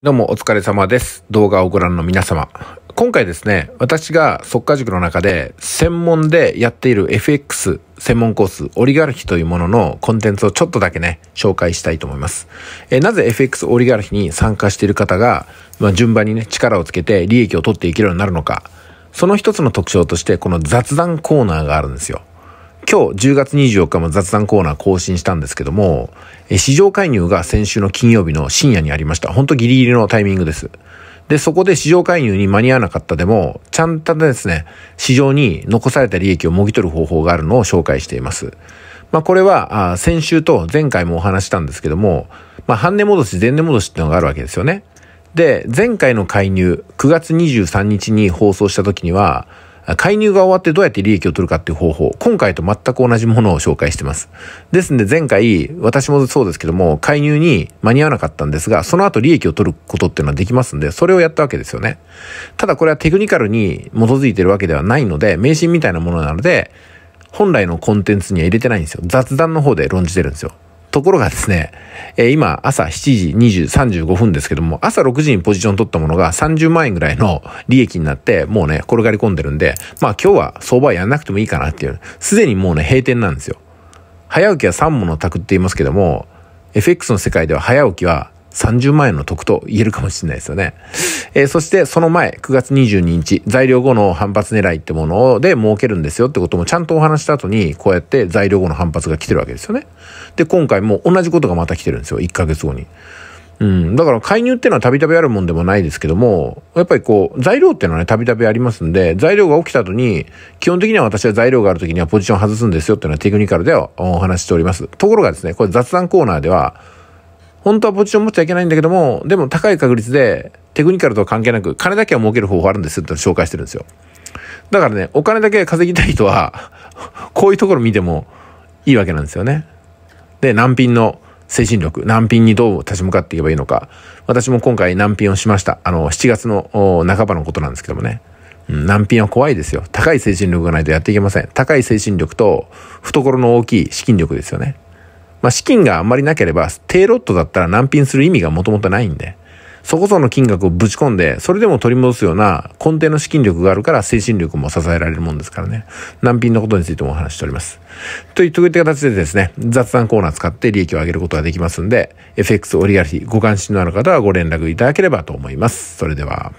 どうもお疲れ様です。動画をご覧の皆様。今回ですね、私が速化塾の中で専門でやっている FX 専門コースオリガルヒというもののコンテンツをちょっとだけね、紹介したいと思います。えなぜ FX オリガルヒに参加している方が、まあ、順番にね、力をつけて利益を取っていけるようになるのか。その一つの特徴として、この雑談コーナーがあるんですよ。今日10月24日も雑談コーナー更新したんですけども、市場介入が先週の金曜日の深夜にありました。ほんとギリギリのタイミングです。で、そこで市場介入に間に合わなかったでも、ちゃんとですね、市場に残された利益をもぎ取る方法があるのを紹介しています。まあこれは、先週と前回もお話したんですけども、まあ半値戻し、前値戻しっていうのがあるわけですよね。で、前回の介入、9月23日に放送した時には、介入が終わってどうやって利益を取るかっていう方法、今回と全く同じものを紹介してます。ですんで前回、私もそうですけども、介入に間に合わなかったんですが、その後利益を取ることっていうのはできますんで、それをやったわけですよね。ただこれはテクニカルに基づいてるわけではないので、迷信みたいなものなので、本来のコンテンツには入れてないんですよ。雑談の方で論じてるんですよ。ところがですね、えー、今朝7時20、35分ですけども、朝6時にポジション取ったものが30万円ぐらいの利益になって、もうね、転がり込んでるんで、まあ今日は相場やんなくてもいいかなっていう、すでにもうね、閉店なんですよ。早起きは3もの卓って言いますけども、FX の世界では早起きは30万円の得と言えるかもしれないですよね。えー、そしてその前、9月22日、材料後の反発狙いってもので儲けるんですよってこともちゃんとお話した後に、こうやって材料後の反発が来てるわけですよね。で、今回も同じことがまた来てるんですよ、1ヶ月後に。うん。だから介入っていうのはたびたびあるもんでもないですけども、やっぱりこう、材料っていうのはね、たびたびありますんで、材料が起きた後に、基本的には私は材料がある時にはポジション外すんですよっていうのはテクニカルではお話しております。ところがですね、これ雑談コーナーでは、本当はポジション持っちゃいけないんだけども、でも高い確率でテクニカルとは関係なく、金だけは儲ける方法あるんですって紹介してるんですよ。だからね、お金だけ稼ぎたい人は、こういうところ見てもいいわけなんですよね。で、難品の精神力、難品にどう立ち向かっていけばいいのか。私も今回難品をしました。あの、7月の半ばのことなんですけどもね。難品は怖いですよ。高い精神力がないとやっていけません。高い精神力と懐の大きい資金力ですよね。まあ、資金があんまりなければ、低ロットだったら難品する意味がもともとないんで、そこその金額をぶち込んで、それでも取り戻すような根底の資金力があるから精神力も支えられるもんですからね。難品のことについてもお話しております。といった形でですね、雑談コーナー使って利益を上げることができますんで、FX オリガルヒご関心のある方はご連絡いただければと思います。それでは。